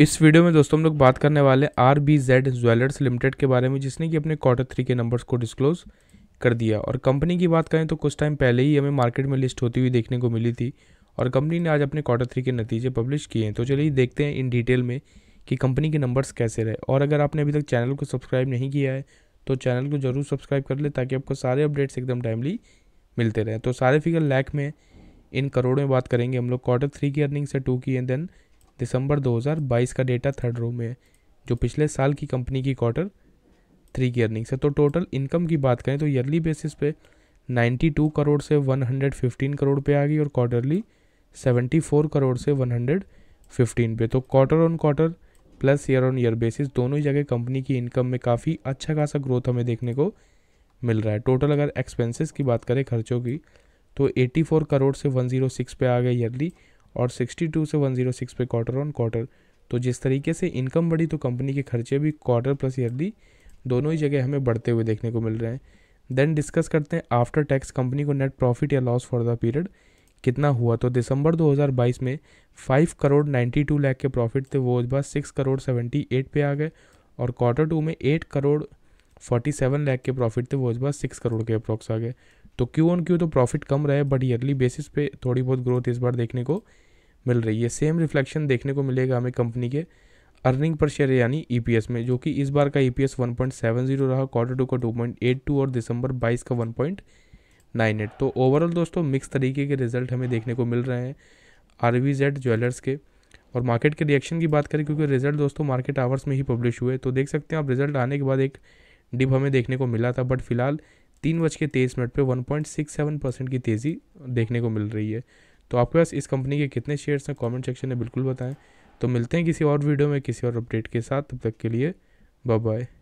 इस वीडियो में दोस्तों हम लोग बात करने वाले R B Z Jewellers Limited के बारे में जिसने कि अपने क्वार्टर थ्री के नंबर्स को डिस्क्लोज कर दिया और कंपनी की बात करें तो कुछ टाइम पहले ही हमें मार्केट में लिस्ट होती हुई देखने को मिली थी और कंपनी ने आज अपने क्वार्टर थ्री के नतीजे पब्लिश किए हैं तो चलिए देखते हैं इन डिटेल में कि कंपनी के नंबर्स कैसे रहे और अगर आपने अभी तक चैनल को सब्सक्राइब नहीं किया है तो चैनल को ज़रूर सब्सक्राइब कर ले ताकि आपको सारे अपडेट्स एकदम टाइमली मिलते रहें तो सारे फिगर लैक में इन करोड़ में बात करेंगे हम लोग क्वार्टर थ्री की अर्निंग से टू की एंड देन दिसंबर 2022 का डेटा थर्ड रो में है जो पिछले साल की कंपनी की क्वार्टर थ्री की अर्निंग्स है तो टोटल इनकम की बात करें तो ईयरली बेसिस पे 92 करोड़ से 115 करोड़ पे आ गई और क्वार्टरली 74 करोड़ से 115 पे तो quarter on quarter plus year on year basis दोनों ही जगह कंपनी की इनकम में काफ़ी अच्छा खासा ग्रोथ हमें देखने को मिल रहा है टोटल अगर एक्सपेंसेस की बात करें खर्चों की तो 84 करोड़ से 106 पे आ गए ईयरली और 62 से 106 पे क्वार्टर ऑन क्वार्टर तो जिस तरीके से इनकम बढ़ी तो कंपनी के खर्चे भी क्वार्टर प्लस ईयरली दोनों ही जगह हमें बढ़ते हुए देखने को मिल रहे हैं देन डिस्कस करते हैं आफ्टर टैक्स कंपनी को नेट प्रॉफिट या लॉस फॉर द पीरियड कितना हुआ तो दिसंबर 2022 में 5 करोड़ 92 लाख के प्रॉफिट थे वो उस बार सिक्स करोड़ 78 पे आ गए और क्वार्टर टू में 8 करोड़ 47 लाख के प्रॉफिट थे वो इस बार सिक्स करोड़ के अप्रॉक्स आ गए तो क्यू ऑन क्यू तो प्रॉफिट कम रहे बट ईयरली बेसिस पे थोड़ी बहुत ग्रोथ इस बार देखने को मिल रही है सेम रिफ्लेक्शन देखने को मिलेगा हमें कंपनी के अर्निंग पर शेयर यानी ई e में जो कि इस बार का ई e 1.70 रहा क्वार्टर टू का 2.82 और दिसंबर 22 का 1.98 तो ओवरऑल दोस्तों मिक्स तरीके के रिजल्ट हमें देखने को मिल रहे हैं आर वी जेड ज्वेलर्स के और मार्केट के रिएक्शन की बात करें क्योंकि रिजल्ट दोस्तों मार्केट आवर्स में ही पब्लिश हुए तो देख सकते हैं आप रिजल्ट आने के बाद एक डिप हमें देखने को मिला था बट फिलहाल तीन बज के तेईस मिनट पर one point six seven percent की तेज़ी देखने को मिल रही है तो आपके पास इस कंपनी के कितने शेयर्स हैं कमेंट सेक्शन में बिल्कुल बताएं तो मिलते हैं किसी और वीडियो में किसी और अपडेट के साथ तब तक के लिए बाय बाय